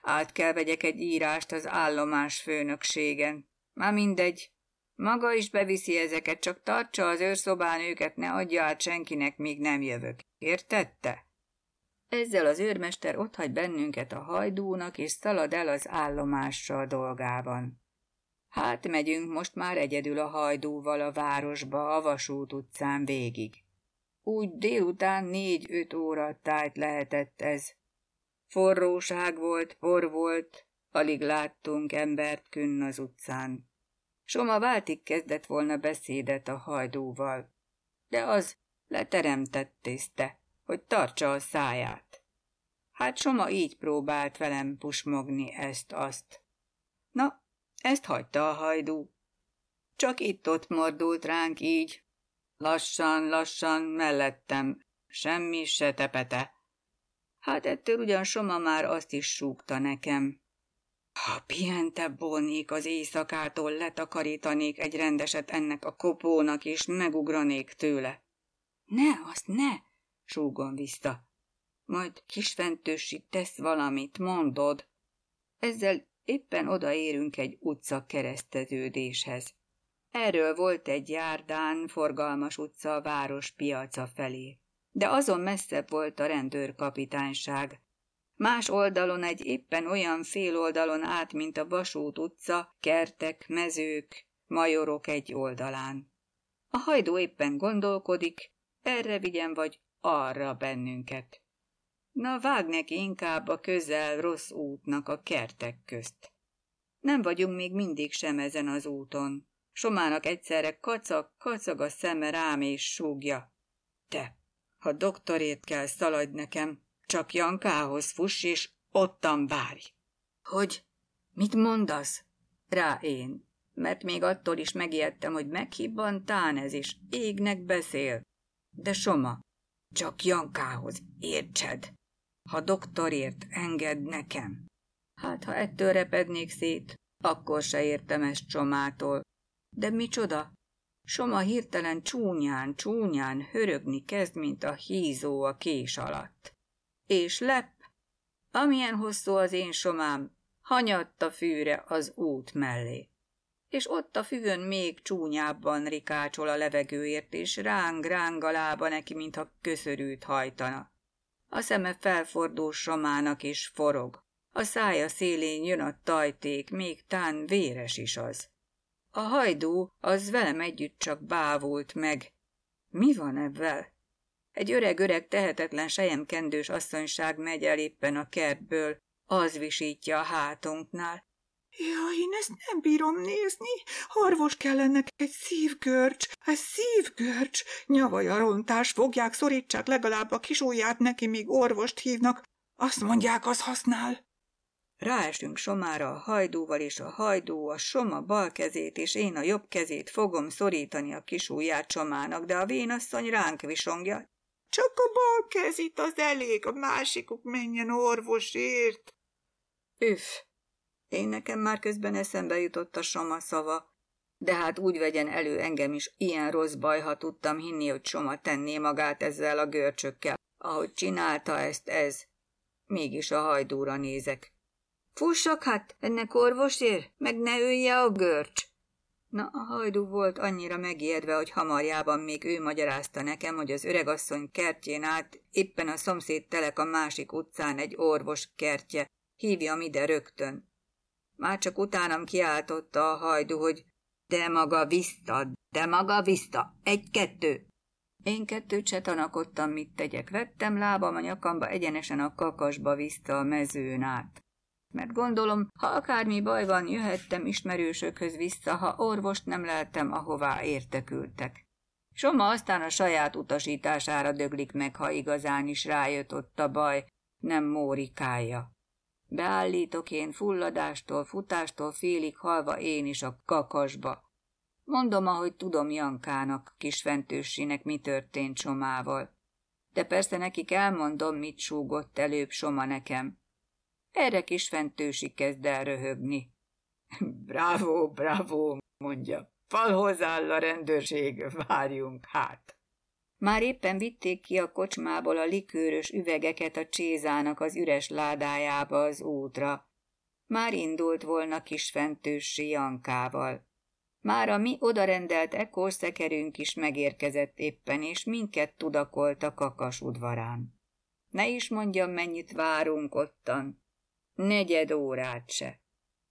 Át kell vegyek egy írást az állomás főnökségen. Már mindegy. Maga is beviszi ezeket, csak tartsa az őrszobán őket, ne adja át senkinek, míg nem jövök. Értette? Ezzel az őrmester otthagy bennünket a hajdúnak, és szalad el az állomásra a dolgában. Hát megyünk most már egyedül a hajdúval a városba, a Vasút utcán végig. Úgy délután négy-öt óra tájt lehetett ez. Forróság volt, por volt, alig láttunk embert künn az utcán. Soma váltig kezdett volna beszédet a hajdúval, de az leteremtett tiszte, hogy tartsa a száját. Hát Soma így próbált velem pusmogni ezt-azt. Ezt hagyta a hajdú. Csak itt-ott mordult ránk így. Lassan-lassan mellettem, semmi se tepete. Hát ettől ugyan Soma már azt is súgta nekem. Ha pihentebb volnék az éjszakától, letakarítanék egy rendeset ennek a kopónak, és megugranék tőle. Ne, azt ne, súgom vissza. Majd kisfentősi tesz valamit, mondod. Ezzel Éppen odaérünk egy utca kereszteződéshez. Erről volt egy járdán, forgalmas utca a város piaca felé. De azon messzebb volt a rendőrkapitányság. Más oldalon egy éppen olyan féloldalon át, mint a Vasút utca, kertek, mezők, majorok egy oldalán. A hajdó éppen gondolkodik, erre vigyen vagy arra bennünket. Na vág neki inkább a közel rossz útnak a kertek közt. Nem vagyunk még mindig sem ezen az úton. Somának egyszerre kacag, kacag a szeme rám és súgja. Te, ha doktorét kell szaladj nekem, csak Jankához fuss és ottan várj. Hogy? Mit mondasz? Rá én, mert még attól is megijedtem, hogy tán ez is, égnek beszél. De Soma, csak Jankához, értsed! Ha doktorért enged nekem. Hát, ha ettől repednék szét, akkor se értem ezt csomától. De micsoda? Soma hirtelen csúnyán, csúnyán hörögni kezd, mint a hízó a kés alatt. És lep, amilyen hosszú az én Somám, hanyatt a fűre az út mellé és ott a füvön még csúnyábban rikácsol a levegőért, és ráng-ráng a lába neki, mintha köszörűt hajtana a szeme felfordul samának és forog. A szája szélén jön a tajték, még tán véres is az. A hajdú az velem együtt csak bávult meg. Mi van ebben? Egy öreg-öreg tehetetlen sejemkendős asszonyság megy el éppen a kertből, az visítja a hátunknál. Ja, én ezt nem bírom nézni. Harvos kellene egy szívgörcs, egy szívgörcs. a rontás, fogják, szorítsák legalább a kis ujját, neki még orvost hívnak. Azt mondják, az használ. Ráesünk Somára a hajdúval, és a hajdú a Soma bal kezét, és én a jobb kezét fogom szorítani a kis ujját Somának, de a vénasszony ránk visongja. Csak a bal kezét az elég, a másikuk menjen orvosért. Üff, én nekem már közben eszembe jutott a Soma szava, de hát úgy vegyen elő engem is ilyen rossz baj, ha tudtam hinni, hogy Soma tenné magát ezzel a görcsökkel, ahogy csinálta ezt ez. Mégis a hajdúra nézek. Fussak hát, ennek orvosért, meg ne ülje a görcs. Na, a hajdú volt annyira megijedve, hogy hamarjában még ő magyarázta nekem, hogy az öregasszony kertjén át éppen a szomszéd telek a másik utcán egy orvos kertje. Hívjam ide rögtön. Már csak utánam kiáltotta a hajdu, hogy de maga vissza, de maga vissza, egy-kettő. Én kettőt se tanakodtam, mit tegyek. Vettem lábam a nyakamba egyenesen a kakasba vissza a mezőn át. Mert gondolom, ha akármi baj van, jöhettem ismerősökhöz vissza, ha orvost nem lehettem, ahová értekültek. Soma aztán a saját utasítására döglik meg, ha igazán is rájött ott a baj, nem Mórikája. Beállítok én fulladástól, futástól félig halva én is a kakasba. Mondom, ahogy tudom Jankának, kisventősének, mi történt Somával. De persze nekik elmondom, mit súgott előbb Soma nekem. Erre kisventősi kezd el röhögni. bravo, bravo, mondja. Falhoz áll a rendőrség, várjunk hát. Már éppen vitték ki a kocsmából a likőrös üvegeket a csézának az üres ládájába az útra. Már indult volna kisfentősi Jankával. Már a mi odarendelt ekorszekerünk is megérkezett éppen, és minket tudakolt a kakas udvarán. Ne is mondjam, mennyit várunk ottan. Negyed órát se.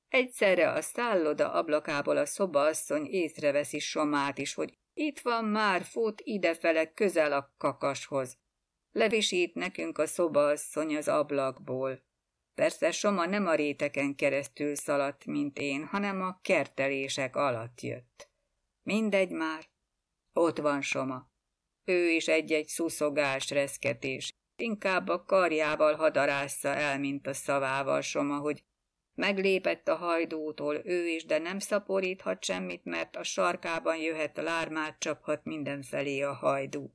Egyszerre a szálloda ablakából a szobaasszony észreveszi Somát is, hogy itt van már, fut idefele közel a kakashoz. Levisít nekünk a szobaasszony az ablakból. Persze Soma nem a réteken keresztül szaladt, mint én, hanem a kertelések alatt jött. Mindegy már. Ott van Soma. Ő is egy-egy szuszogás, reszketés. Inkább a karjával hadarásza el, mint a szavával Soma, hogy Meglépett a hajdótól ő is, de nem szaporíthat semmit, mert a sarkában jöhet a lármát, csaphat mindenfelé a hajdú.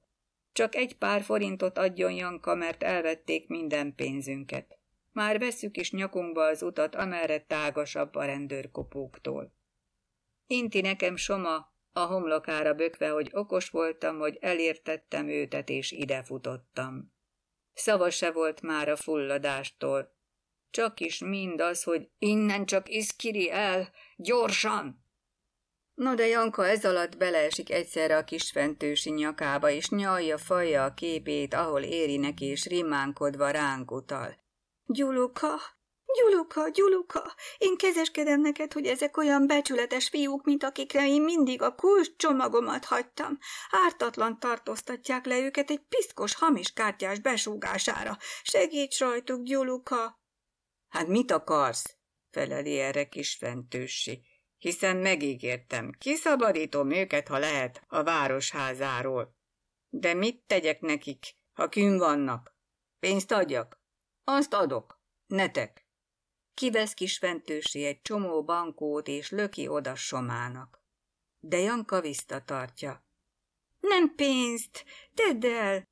Csak egy pár forintot adjon Janka, mert elvették minden pénzünket. Már vesszük is nyakunkba az utat, amerre tágasabb a rendőrkopóktól. Inti nekem Soma, a homlokára bökve, hogy okos voltam, hogy elértettem őtet, és idefutottam. Szava se volt már a fulladástól, csak is mindaz, hogy innen csak iszkiri el, gyorsan! No de Janka ez alatt beleesik egyszerre a kisfentősi nyakába, és nyalja faja a képét, ahol éri neki, és rimánkodva ránk utal. Gyuluka, Gyuluka, Gyuluka, én kezeskedem neked, hogy ezek olyan becsületes fiúk, mint akikre én mindig a kulcs csomagomat hagytam. Ártatlan tartóztatják le őket egy piszkos, hamis kártyás besúgására. Segíts rajtuk, Gyuluka! Hát mit akarsz? feleli erre kis fentősi, hiszen megígértem, kiszabadítom őket, ha lehet, a városházáról. De mit tegyek nekik, ha kün vannak? Pénzt adjak? Azt adok. Netek. Kivesz kis fentősi egy csomó bankót, és löki oda somának. De Janka visszatartja. Nem pénzt, tedd el,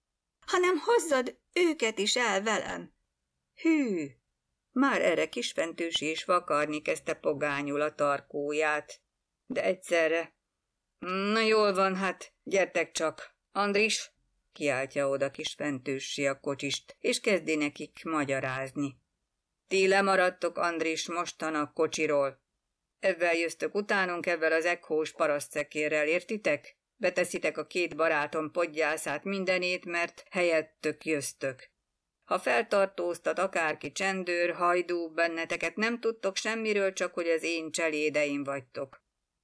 hanem hozzad őket is el velem. Hű, már erre kisfentősi is vakarni kezdte pogányul a tarkóját. De egyszerre... Na jól van, hát, gyertek csak. Andris, kiáltja oda kisfentősi a kocsist, és kezdi nekik magyarázni. Ti lemaradtok, Andris, mostan a kocsiról. Ezzel jöztök utánunk, ezzel az ekhós parasztszekérrel, értitek? Beteszitek a két barátom podgyászát mindenét, mert helyettök jöztök. Ha feltartóztat akárki csendőr, hajdú, benneteket nem tudtok semmiről, csak hogy az én cselédeim vagytok.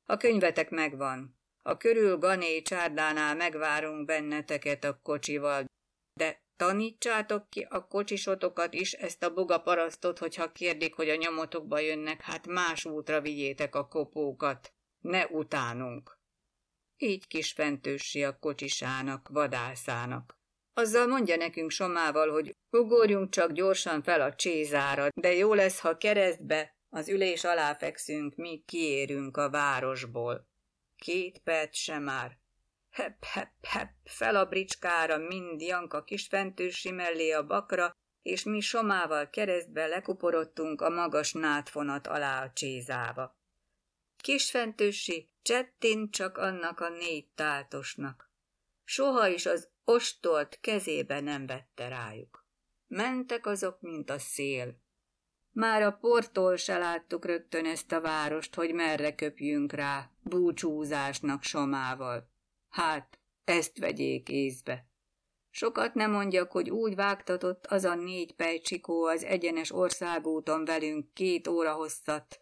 A könyvetek megvan. A körül Gané csárdánál megvárunk benneteket a kocsival, de tanítsátok ki a kocsisotokat is ezt a boga parasztot, hogyha kérdik, hogy a nyomotokba jönnek, hát más útra vigyétek a kopókat. Ne utánunk. Így kis fentősi a kocsisának, vadászának. Azzal mondja nekünk Somával, hogy ugorjunk csak gyorsan fel a csézára, de jó lesz, ha keresztbe az ülés alá fekszünk, mi kiérünk a városból. Két perc se már. Hep, hep, hep, fel a bricskára, mind Janka kisfentősi mellé a bakra, és mi somával keresztbe lekuporodtunk a magas nátfonat alá a csézába. Kisfentősi csettint csak annak a négy táltosnak. Soha is az ostolt kezébe nem vette rájuk. Mentek azok, mint a szél. Már a portól se láttuk rögtön ezt a várost, hogy merre köpjünk rá, búcsúzásnak somával. Hát, ezt vegyék észbe. Sokat nem mondjak, hogy úgy vágtatott az a négy pejcsikó az egyenes országúton velünk két óra hosszat,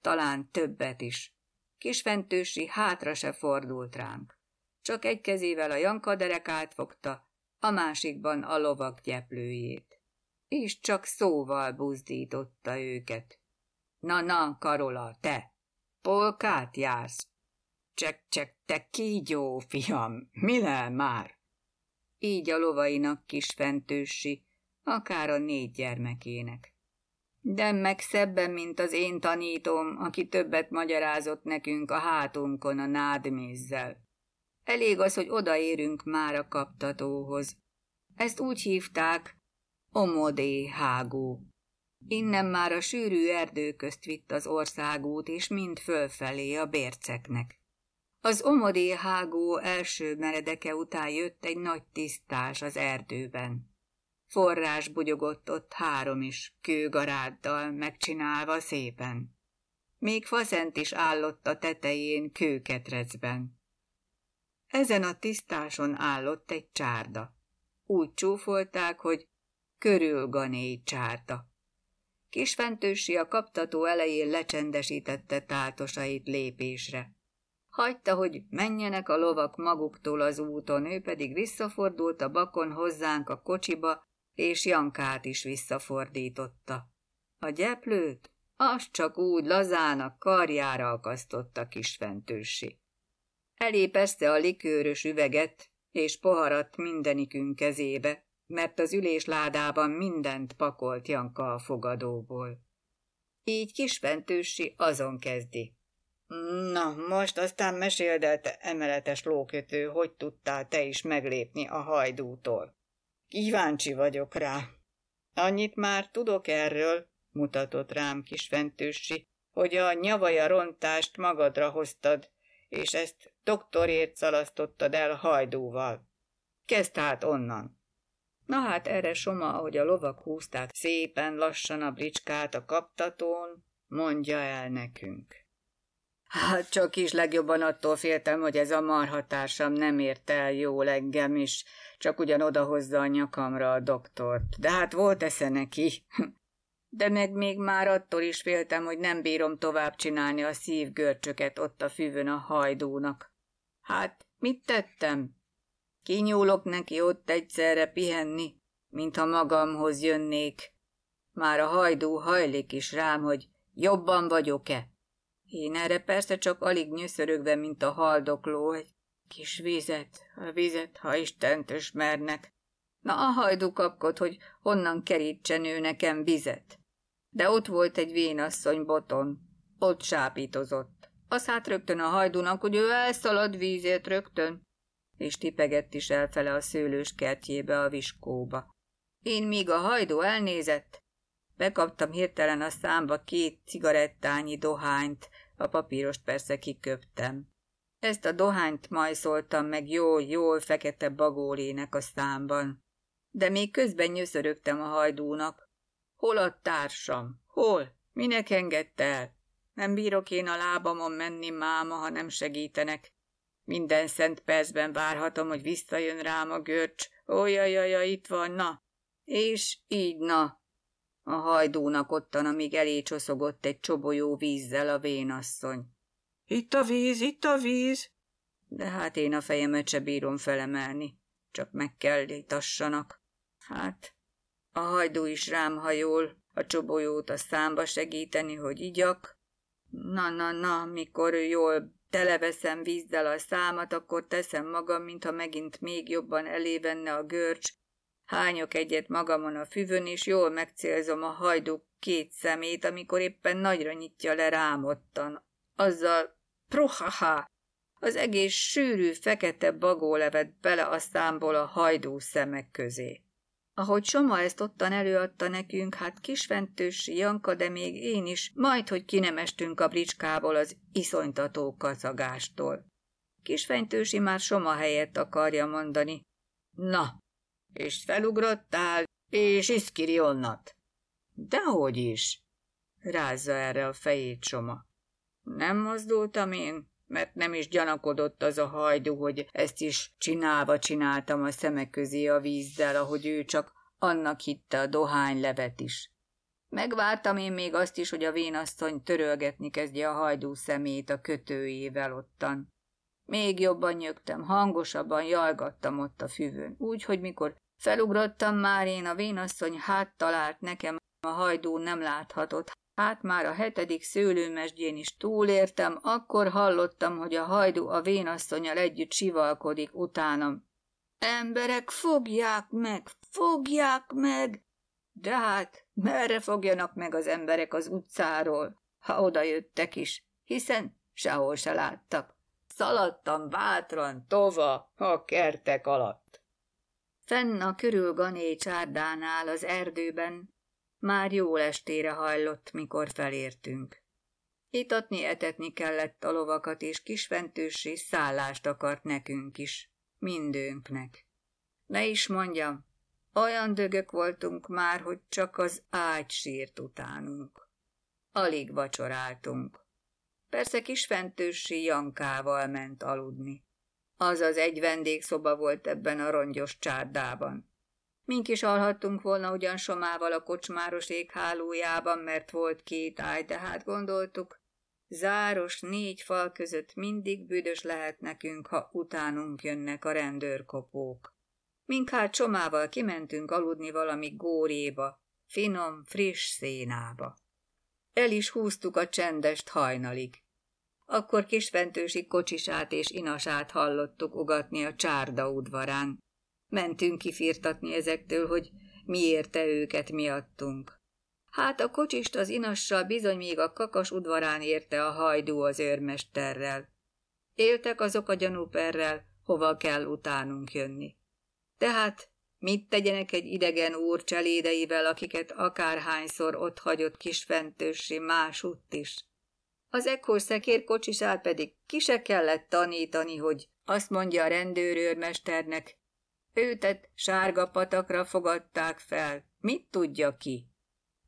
talán többet is. Kisfentősi hátra se fordult ránk. Csak egy kezével a Janka derekát fogta, a másikban a lovak gyeplőjét. És csak szóval buzdította őket. Na-na, Karola, te! Polkát jársz! Csek-csek, te kígyó, fiam, mi le már? Így a lovainak kis fentősi, akár a négy gyermekének. De meg szebben, mint az én tanítom, aki többet magyarázott nekünk a hátunkon a nádmézzel. Elég az, hogy odaérünk már a kaptatóhoz. Ezt úgy hívták Omodé hágó. Innen már a sűrű erdő közt vitt az országút, és mind fölfelé a bérceknek. Az Omodé hágó első meredeke után jött egy nagy tisztás az erdőben. Forrás bugyogott ott három is, kőgaráddal megcsinálva szépen. Még faszent is állott a tetején kőketrecben. Ezen a tisztáson állott egy csárda. Úgy csúfolták, hogy körülganéi csárda. Kisfentősi a kaptató elején lecsendesítette táltosait lépésre. Hagyta, hogy menjenek a lovak maguktól az úton, ő pedig visszafordult a bakon hozzánk a kocsiba, és Jankát is visszafordította. A gyeplőt azt csak úgy lazának karjára akasztotta kisfentősi. Elépezte a likőrös üveget és poharat mindenikünk kezébe, mert az ülésládában mindent pakolt Janka a fogadóból. Így kisventősi azon kezdi. Na, most aztán meséld el, te emeletes lókötő, hogy tudtál te is meglépni a hajdútól. Kíváncsi vagyok rá. Annyit már tudok erről, mutatott rám kisventősi, hogy a nyavaja rontást magadra hoztad, és ezt doktorért szalasztottad el hajdóval. Kezd hát onnan. Na hát erre Soma, ahogy a lovak húzták szépen lassan a bricskát a kaptatón, mondja el nekünk. Hát csak is legjobban attól féltem, hogy ez a marhatársam nem ért el jól engem is, csak ugyan odahozza a nyakamra a doktort. De hát volt esze neki de meg még már attól is féltem, hogy nem bírom tovább csinálni a szívgörcsöket ott a füvön a hajdónak. Hát, mit tettem? Kinyúlok neki ott egyszerre pihenni, mintha magamhoz jönnék. Már a hajdó hajlik is rám, hogy jobban vagyok-e. Én erre persze csak alig nyöszörögve, mint a haldokló, egy kis vizet, a vizet, ha Istent ismernek. Na a hajdu kapkod, hogy honnan kerítsen ő nekem vizet. De ott volt egy vénasszony boton, ott sápítozott. Az hát rögtön a hajdunak, hogy ő elszalad vízért rögtön, és tipegett is elfele a szőlős kertjébe a viskóba. Én míg a hajdu elnézett, bekaptam hirtelen a számba két cigarettányi dohányt, a papírost persze kiköptem. Ezt a dohányt majszoltam meg jól-jól fekete bagólének a számban de még közben nyöszörögtem a hajdúnak. Hol a társam? Hol? Minek engedte el? Nem bírok én a lábamon menni, máma, ha nem segítenek. Minden szent percben várhatom, hogy visszajön rám a görcs. Ójajaja, itt van, na! És így, na! A hajdúnak ottan, amíg elé csoszogott egy csobolyó vízzel a vénasszony. Itt a víz, itt a víz! De hát én a fejemet se bírom felemelni, csak meg kell itassanak. Hát, a hajdú is rám hajol, a csobolyót a számba segíteni, hogy igyak. Na-na-na, mikor jól televeszem vízzel a számat, akkor teszem magam, mintha megint még jobban elévenne a görcs. Hányok egyet magamon a füvön, és jól megcélzom a hajdú két szemét, amikor éppen nagyra nyitja le rámottan. Azzal prohaha! Az egész sűrű, fekete bagólevet bele a számból a hajdú szemek közé. Ahogy Soma ezt ottan előadta nekünk, hát kisventősi Janka, de még én is, majd, hogy kinemestünk a bricskából az iszonytató kacagástól. Kisventősi már Soma helyett akarja mondani. Na, és felugrottál, és onnat. Dehogy is! Rázza erre a fejét Soma. Nem mozdultam én, mert nem is gyanakodott az a hajdu, hogy ezt is csinálva csináltam a szeme közé a vízzel, ahogy ő csak annak hitte a Dohány levet is. Megvártam én még azt is, hogy a vénasszony törölgetni kezdje a hajdú szemét a kötőjével ottan. Még jobban nyögtem, hangosabban jajgattam ott a füvön, úgy, hogy mikor felugrottam már én, a vénasszony háttalált nekem, a hajdú nem láthatott, át már a hetedik szőlőmesdjén is túlértem, akkor hallottam, hogy a hajdu a vénasszonyal együtt sivalkodik utánam. Emberek, fogják meg, fogják meg! De hát, merre fogjanak meg az emberek az utcáról, ha oda jöttek is, hiszen sehol se láttak. Szaladtam bátran tova a kertek alatt. Fenn a körülgané csárdánál az erdőben már jó estére hajlott, mikor felértünk. Itatni, etetni kellett a lovakat, és kisventősi szállást akart nekünk is, mindőnknek. Ne is mondjam, olyan dögök voltunk már, hogy csak az ágy sírt utánunk. Alig vacsoráltunk. Persze kisventősi Jankával ment aludni. Azaz egy vendégszoba volt ebben a rongyos csárdában. Mink is alhattunk volna ugyan somával a kocsmáros éghálójában, mert volt két ágy, de hát gondoltuk, záros négy fal között mindig büdös lehet nekünk, ha utánunk jönnek a rendőrkopók. Mink hát somával kimentünk aludni valami góréba, finom, friss szénába. El is húztuk a csendest hajnalig. Akkor kisventősi kocsisát és inasát hallottuk ugatni a csárda udvarán, Mentünk kifirtatni ezektől, hogy mi érte őket miattunk. Hát a kocsist az inassal bizony még a kakas udvarán érte a hajdú az őrmesterrel. Éltek azok a gyanúperrel, hova kell utánunk jönni. Tehát mit tegyenek egy idegen úr cselédeivel, akiket akárhányszor ott hagyott kisfentősi másutt is? Az ekkor szekér kocsisát pedig ki se kellett tanítani, hogy azt mondja a rendőrőrmesternek, Őtet sárga patakra fogadták fel. Mit tudja ki?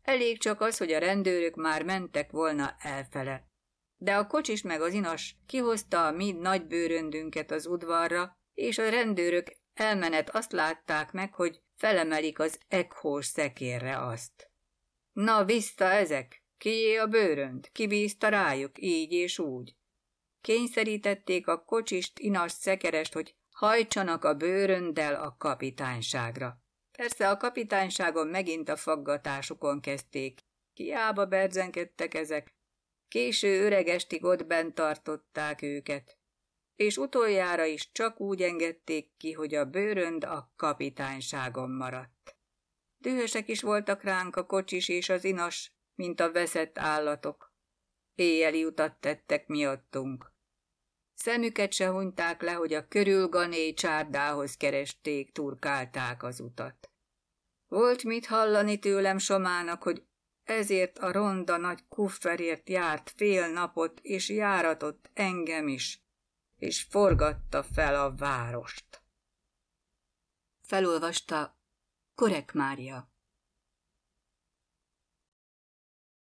Elég csak az, hogy a rendőrök már mentek volna elfele. De a kocsis meg az inas kihozta a mi nagy bőröndünket az udvarra, és a rendőrök elmenet azt látták meg, hogy felemelik az ekhós szekérre azt. Na, vissza ezek! Kié a Ki kibízta rájuk, így és úgy. Kényszerítették a kocsist, inas szekerest, hogy hajtsanak a bőröndel a kapitányságra. Persze a kapitányságon megint a faggatásukon kezdték. Hiába berzenkedtek ezek. Késő öregestig ott bent tartották őket. És utoljára is csak úgy engedték ki, hogy a bőrönd a kapitányságon maradt. Dühösek is voltak ránk a kocsis és az inas, mint a veszett állatok. Éjjeli utat tettek miattunk. Szemüket se hunyták le, hogy a körülgané csárdához keresték, turkálták az utat. Volt mit hallani tőlem Somának, hogy ezért a ronda nagy kufferért járt fél napot, és járatott engem is, és forgatta fel a várost. Felolvasta Korek Mária